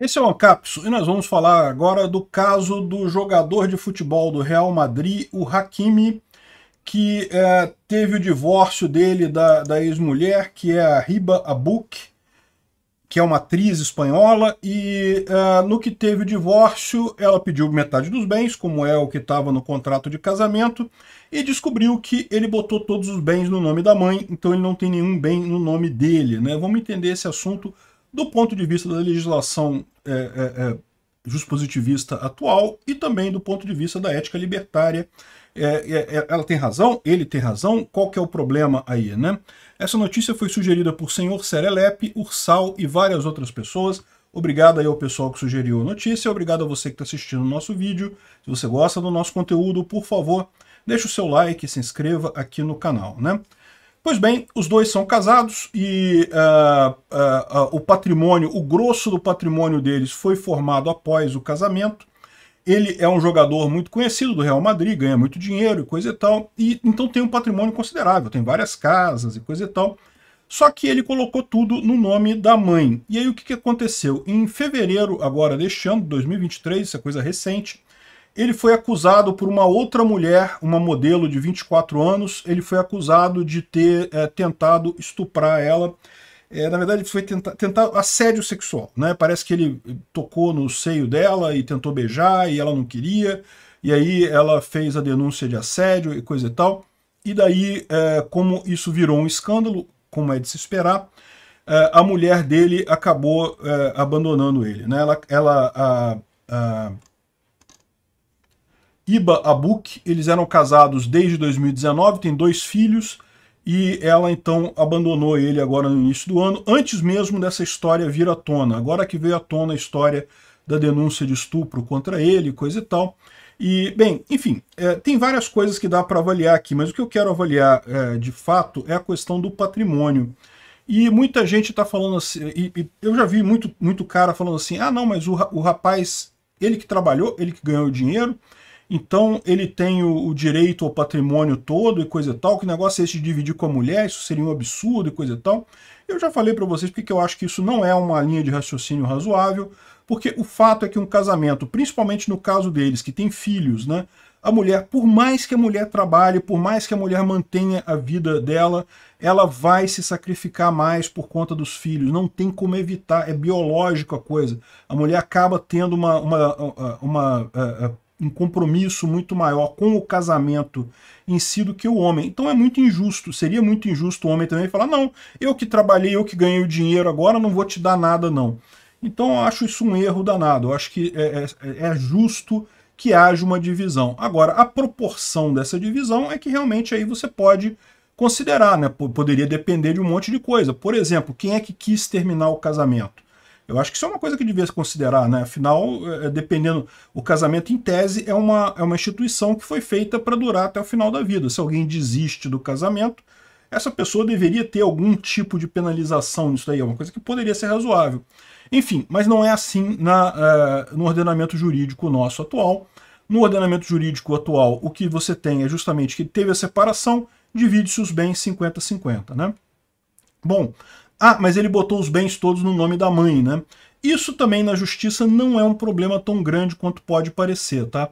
Esse é o Ancapsu e nós vamos falar agora do caso do jogador de futebol do Real Madrid, o Hakimi, que é, teve o divórcio dele da, da ex-mulher, que é a Riba Abuk, que é uma atriz espanhola, e eh, no que teve o divórcio, ela pediu metade dos bens, como é o que estava no contrato de casamento, e descobriu que ele botou todos os bens no nome da mãe, então ele não tem nenhum bem no nome dele. Né? Vamos entender esse assunto do ponto de vista da legislação é, é, é atual e também do ponto de vista da ética libertária. É, é, é, ela tem razão? Ele tem razão? Qual que é o problema aí, né? Essa notícia foi sugerida por senhor Serelepe, Ursal e várias outras pessoas. Obrigado aí ao pessoal que sugeriu a notícia, obrigado a você que está assistindo o nosso vídeo. Se você gosta do nosso conteúdo, por favor, deixe o seu like, se inscreva aqui no canal, né? Pois bem, os dois são casados e uh, uh, uh, o patrimônio, o grosso do patrimônio deles foi formado após o casamento. Ele é um jogador muito conhecido do Real Madrid, ganha muito dinheiro e coisa e tal, e então tem um patrimônio considerável, tem várias casas e coisa e tal. Só que ele colocou tudo no nome da mãe. E aí o que, que aconteceu? Em fevereiro agora deste ano, 2023, isso é coisa recente, ele foi acusado por uma outra mulher, uma modelo de 24 anos, ele foi acusado de ter é, tentado estuprar ela. É, na verdade, foi tentar, tentar assédio sexual. Né? Parece que ele tocou no seio dela e tentou beijar e ela não queria. E aí ela fez a denúncia de assédio e coisa e tal. E daí, é, como isso virou um escândalo, como é de se esperar, a mulher dele acabou abandonando ele. Né? Ela, ela a, a Iba Abuk. Eles eram casados desde 2019, têm dois filhos e ela então abandonou ele agora no início do ano, antes mesmo dessa história vir à tona. Agora que veio à tona a história da denúncia de estupro contra ele, coisa e tal. E, bem, enfim, é, tem várias coisas que dá para avaliar aqui, mas o que eu quero avaliar é, de fato é a questão do patrimônio. E muita gente está falando assim, e, e eu já vi muito, muito cara falando assim, ah não, mas o, o rapaz, ele que trabalhou, ele que ganhou o dinheiro, então ele tem o, o, direito ao patrimônio todo e coisa e tal, que negócio é esse de dividir com a mulher, isso seria um absurdo e coisa e tal. Eu já falei para vocês porque eu acho que isso não é uma linha de raciocínio razoável, porque o fato é que um casamento, principalmente no caso deles, que tem filhos, né, a mulher, por mais que a mulher trabalhe, por mais que a mulher mantenha a vida dela, ela vai se sacrificar mais por conta dos filhos. Não tem como evitar, é biológico a coisa. A mulher acaba tendo uma, uma, uma, uma é, é, um compromisso muito maior com o casamento em si do que o homem. Então é muito injusto, seria muito injusto o homem também falar, não, eu que trabalhei, eu que ganhei o dinheiro agora, não vou te dar nada não. Então eu acho isso um erro danado, eu acho que é, é, é justo que haja uma divisão. Agora, a proporção dessa divisão é que realmente aí você pode considerar, né? Poderia depender de um monte de coisa. Por exemplo, quem é que quis terminar o casamento? Eu acho que isso é uma coisa que devia se considerar, né? Afinal, é, dependendo, o casamento em tese é uma, é uma instituição que foi feita para durar até o final da vida. Se alguém desiste do casamento, essa pessoa deveria ter algum tipo de penalização nisso daí, é uma coisa que poderia ser razoável. Enfim, mas não é assim na, uh, no ordenamento jurídico nosso atual. No ordenamento jurídico atual, o que você tem é justamente que teve a separação, divide-se os bens 50-50, né? Bom, ah, mas ele botou os bens todos no nome da mãe, né? Isso também na justiça não é um problema tão grande quanto pode parecer, tá?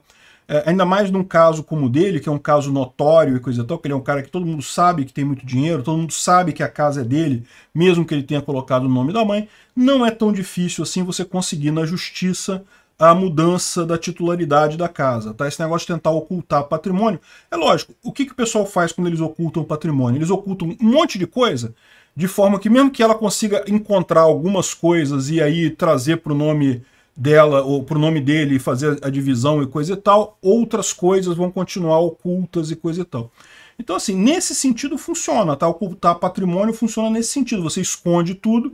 É, ainda mais num caso como o dele, que é um caso notório e coisa tal, que ele é um cara que todo mundo sabe que tem muito dinheiro, todo mundo sabe que a casa é dele, mesmo que ele tenha colocado o nome da mãe, não é tão difícil assim você conseguir na justiça a mudança da titularidade da casa, tá? Esse negócio de tentar ocultar patrimônio. É lógico, o que, que o pessoal faz quando eles ocultam patrimônio? Eles ocultam um monte de coisa de forma que mesmo que ela consiga encontrar algumas coisas e aí trazer para o nome dela ou para o nome dele fazer a divisão e coisa e tal, outras coisas vão continuar ocultas e coisa e tal. Então assim, nesse sentido funciona, tá? Ocultar tá? patrimônio funciona nesse sentido, você esconde tudo,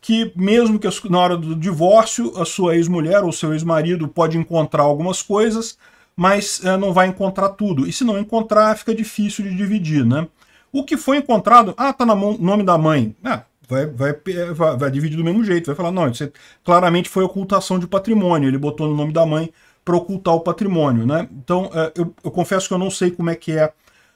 que mesmo que na hora do divórcio a sua ex-mulher ou seu ex-marido pode encontrar algumas coisas, mas é, não vai encontrar tudo. E se não encontrar, fica difícil de dividir, né? O que foi encontrado, ah, tá no nome da mãe. Ah, vai, vai, vai, vai dividir do mesmo jeito. Vai falar, não, isso é, claramente foi ocultação de patrimônio. Ele botou no nome da mãe para ocultar o patrimônio. Né? Então, é, eu, eu, confesso que eu não sei como é que é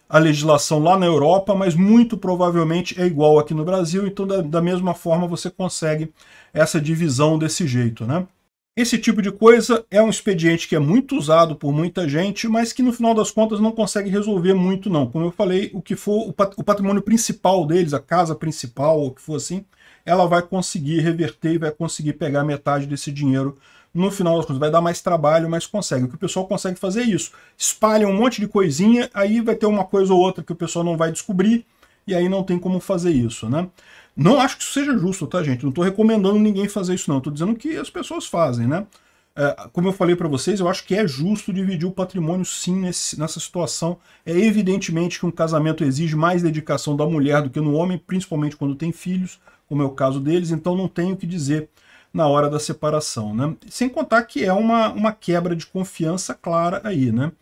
a legislação lá na Europa, mas muito provavelmente é igual aqui no Brasil. Então, da, da mesma forma, você consegue essa divisão desse jeito. Né? Esse tipo de coisa é um expediente que é muito usado por muita gente, mas que no final das contas não consegue resolver muito não. Como eu falei, o que for o patrimônio principal deles, a casa principal, ou o que for assim, ela vai conseguir reverter e vai conseguir pegar metade desse dinheiro no final das contas. Vai dar mais trabalho, mas consegue. O que o pessoal consegue fazer é isso. Espalha um monte de coisinha, aí vai ter uma coisa ou outra que o pessoal não vai descobrir, e aí não tem como fazer isso, né? Não acho que isso seja justo, tá, gente? Não estou recomendando ninguém fazer isso, não. Estou dizendo que as pessoas fazem, né? É, como eu falei para vocês, eu acho que é justo dividir o patrimônio sim nesse, nessa situação. É evidentemente que um casamento exige mais dedicação da mulher do que no homem, principalmente quando tem filhos, como é o caso deles, então não tenho o que dizer na hora da separação, né? Sem contar que é uma, uma quebra de confiança clara aí, né?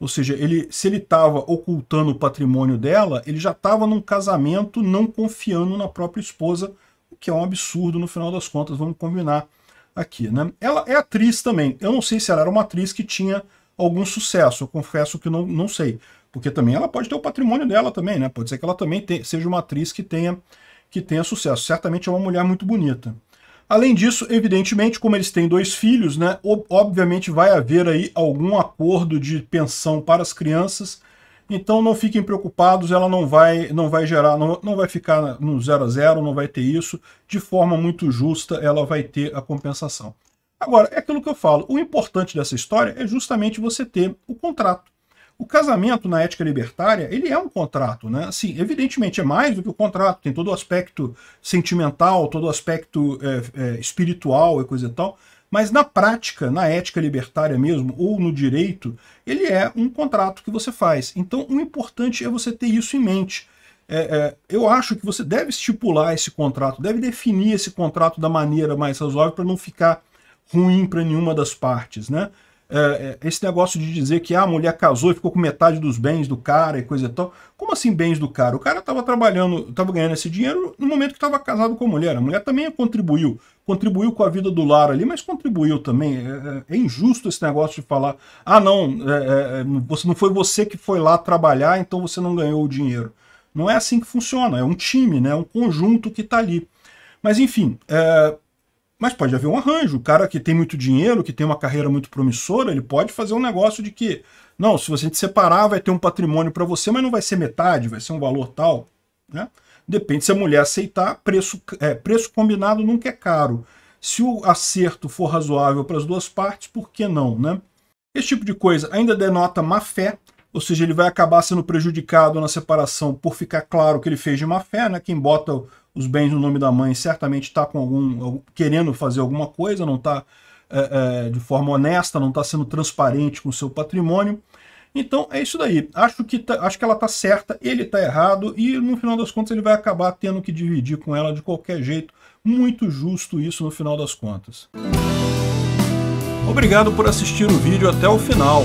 Ou seja, ele, se ele estava ocultando o patrimônio dela, ele já estava num casamento não confiando na própria esposa, o que é um absurdo no final das contas, vamos combinar aqui. Né? Ela é atriz também. Eu não sei se ela era uma atriz que tinha algum sucesso, eu confesso que não, não sei. Porque também ela pode ter o patrimônio dela também, né? Pode ser que ela também te, seja uma atriz que tenha, que tenha sucesso. Certamente é uma mulher muito bonita. Além disso, evidentemente, como eles têm dois filhos, né, obviamente vai haver aí algum acordo de pensão para as crianças, então não fiquem preocupados, ela não vai, não vai gerar, não, não vai ficar no zero a zero, não vai ter isso, de forma muito justa ela vai ter a compensação. Agora, é aquilo que eu falo, o importante dessa história é justamente você ter o contrato. O casamento na ética libertária, ele é um contrato, né? Sim, evidentemente é mais do que o contrato, tem todo o aspecto sentimental, todo o aspecto é, é, espiritual e coisa e tal, mas na prática, na ética libertária mesmo, ou no direito, ele é um contrato que você faz. Então, o importante é você ter isso em mente. É, é eu acho que você deve estipular esse contrato, deve definir esse contrato da maneira mais razoável para não ficar ruim para nenhuma das partes, né? É, é, esse negócio de dizer que ah, a mulher casou e ficou com metade dos bens do cara e coisa e tal. Como assim bens do cara? O cara estava trabalhando, estava ganhando esse dinheiro no momento que estava casado com a mulher. A mulher também contribuiu. Contribuiu com a vida do lar ali, mas contribuiu também. É, é, é injusto esse negócio de falar, ah não, você, não foi você que foi lá trabalhar, então você não ganhou o dinheiro. Não é assim que funciona, é um time, né? um conjunto que está ali. Mas enfim, é, mas pode haver um arranjo. O cara que tem muito dinheiro, que tem uma carreira muito promissora, ele pode fazer um negócio de que, não, se você te separar, vai ter um patrimônio para você, mas não vai ser metade, vai ser um valor tal. Né? Depende se a mulher aceitar, preço, é, preço combinado nunca é caro. Se o acerto for razoável para as duas partes, por que não? Né? Esse tipo de coisa ainda denota má fé, ou seja, ele vai acabar sendo prejudicado na separação por ficar claro que ele fez de má fé, né? Quem bota os bens no nome da mãe certamente está com algum querendo fazer alguma coisa, não está é, é, de forma honesta, não está sendo transparente com o seu patrimônio. Então é isso daí. Acho que, tá, acho que ela está certa, ele está errado e no final das contas ele vai acabar tendo que dividir com ela de qualquer jeito. Muito justo isso no final das contas. Obrigado por assistir o vídeo até o final.